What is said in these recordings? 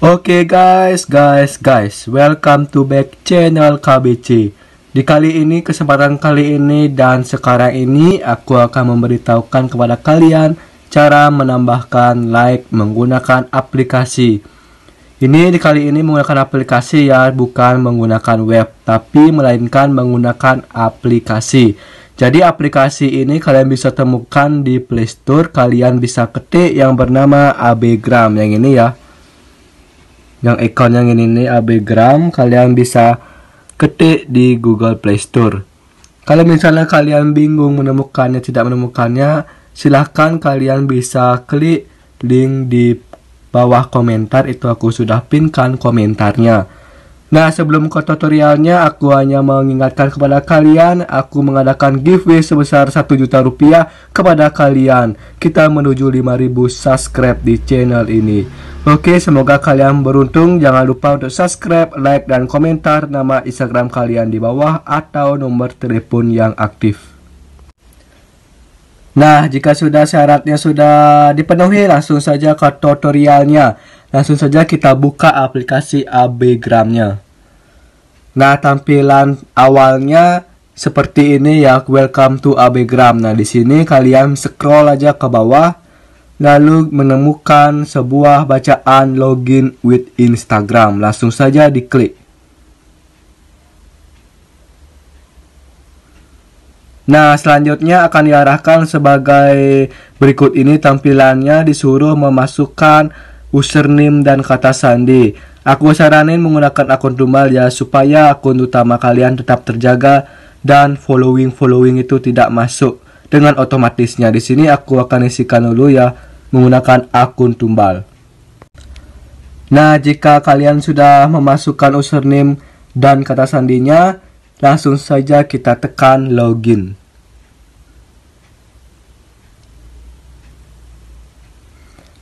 Oke okay guys, guys, guys, welcome to back channel KBC. Di kali ini, kesempatan kali ini dan sekarang ini aku akan memberitahukan kepada kalian cara menambahkan like menggunakan aplikasi. Ini di kali ini menggunakan aplikasi ya, bukan menggunakan web, tapi melainkan menggunakan aplikasi. Jadi aplikasi ini kalian bisa temukan di Playstore. kalian bisa ketik yang bernama ABGram yang ini ya yang account yang ini nih Gram kalian bisa ketik di Google Play Store kalau misalnya kalian bingung menemukannya tidak menemukannya silahkan kalian bisa klik link di bawah komentar itu aku sudah pinkan komentarnya Nah sebelum ke tutorialnya aku hanya mengingatkan kepada kalian Aku mengadakan giveaway sebesar 1 juta rupiah kepada kalian Kita menuju 5000 subscribe di channel ini Oke, semoga kalian beruntung. Jangan lupa untuk subscribe, like, dan komentar nama Instagram kalian di bawah atau nomor telepon yang aktif. Nah, jika sudah syaratnya sudah dipenuhi, langsung saja ke tutorialnya. Langsung saja kita buka aplikasi AB Gramnya. Nah, tampilan awalnya seperti ini ya, welcome to AB Nah, di sini kalian scroll aja ke bawah lalu menemukan sebuah bacaan login with Instagram. Langsung saja diklik. Nah, selanjutnya akan diarahkan sebagai berikut ini tampilannya disuruh memasukkan username dan kata sandi. Aku saranin menggunakan akun tumbal ya supaya akun utama kalian tetap terjaga dan following-following itu tidak masuk dengan otomatisnya. Di sini aku akan isikan dulu ya menggunakan akun tumbal. Nah, jika kalian sudah memasukkan username dan kata sandinya, langsung saja kita tekan login.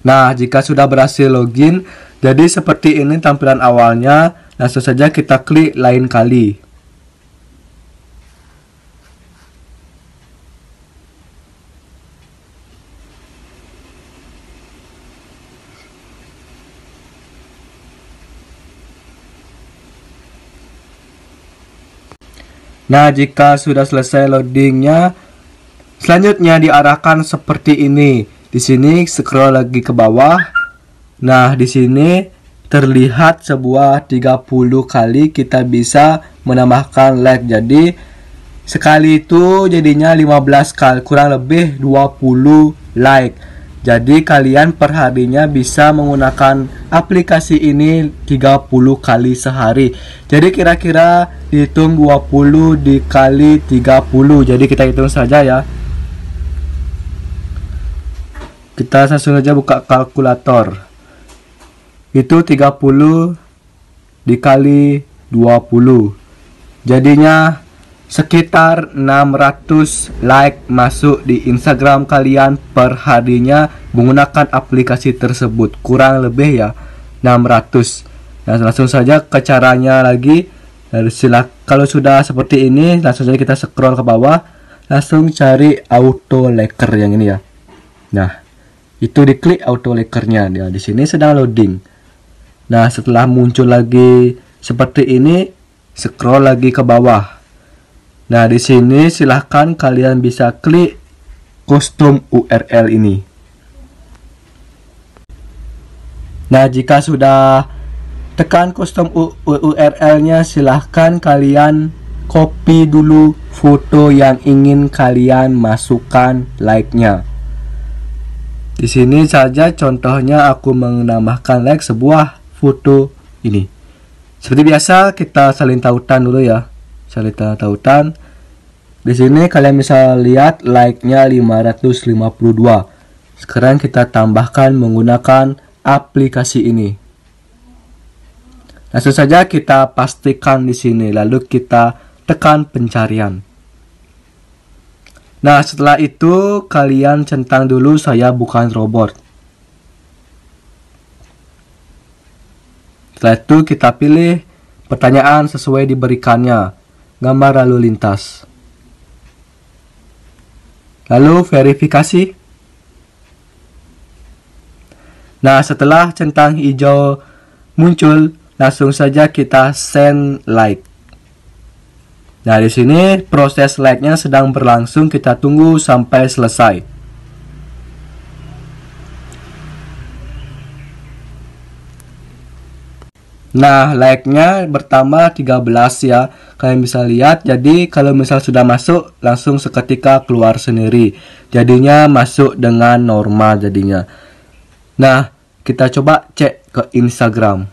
Nah, jika sudah berhasil login, jadi seperti ini tampilan awalnya, langsung saja kita klik lain kali. Nah, jika sudah selesai loadingnya, selanjutnya diarahkan seperti ini. Di sini scroll lagi ke bawah. Nah, di sini terlihat sebuah 30 kali kita bisa menambahkan lag. Jadi sekali itu jadinya 15 kali kurang lebih 20 like. Jadi kalian perharinya bisa menggunakan aplikasi ini 30 kali sehari. Jadi kira-kira dihitung 20 dikali 30. Jadi kita hitung saja ya. Kita langsung saja buka kalkulator. Itu 30 dikali 20. Jadinya sekitar 600 like masuk di Instagram kalian per harinya menggunakan aplikasi tersebut kurang lebih ya 600 nah langsung saja ke caranya lagi nah, sila kalau sudah seperti ini langsung saja kita scroll ke bawah langsung cari auto laker yang ini ya nah itu diklik auto lakernya ya nah, di sini sedang loading nah setelah muncul lagi seperti ini scroll lagi ke bawah Nah, di sini silahkan kalian bisa klik custom URL ini. Nah, jika sudah tekan custom URL-nya, silahkan kalian copy dulu foto yang ingin kalian masukkan like-nya. Di sini saja contohnya aku menambahkan like sebuah foto ini. Seperti biasa, kita saling tautan dulu ya. Saling tautan. Di sini kalian bisa lihat like-nya 552. Sekarang kita tambahkan menggunakan aplikasi ini. Langsung saja kita pastikan di sini lalu kita tekan pencarian. Nah, setelah itu kalian centang dulu saya bukan robot. Setelah itu kita pilih pertanyaan sesuai diberikannya, gambar lalu lintas. Lalu verifikasi. Nah, setelah centang hijau muncul, langsung saja kita send like. Nah, di sini proses like-nya sedang berlangsung, kita tunggu sampai selesai. Nah, like-nya bertambah 13 ya. Kalian bisa lihat, jadi kalau misal sudah masuk, langsung seketika keluar sendiri. Jadinya masuk dengan normal jadinya. Nah, kita coba cek ke Instagram.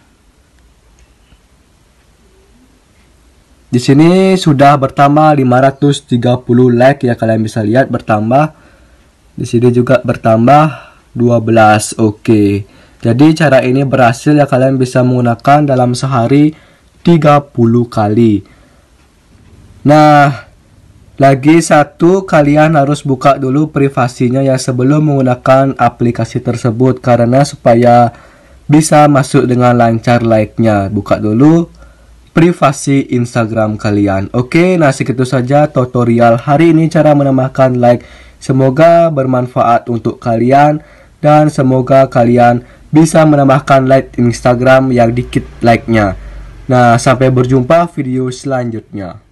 Di sini sudah bertambah 530 like ya kalian bisa lihat bertambah. Di sini juga bertambah 12. Oke. Okay. Jadi cara ini berhasil ya kalian bisa menggunakan dalam sehari 30 kali. Nah, lagi satu kalian harus buka dulu privasinya ya sebelum menggunakan aplikasi tersebut karena supaya bisa masuk dengan lancar like-nya. Buka dulu privasi Instagram kalian. Oke, nah segitu saja tutorial hari ini cara menambahkan like. Semoga bermanfaat untuk kalian dan semoga kalian bisa menambahkan like Instagram yang dikit like-nya. Nah, sampai berjumpa video selanjutnya.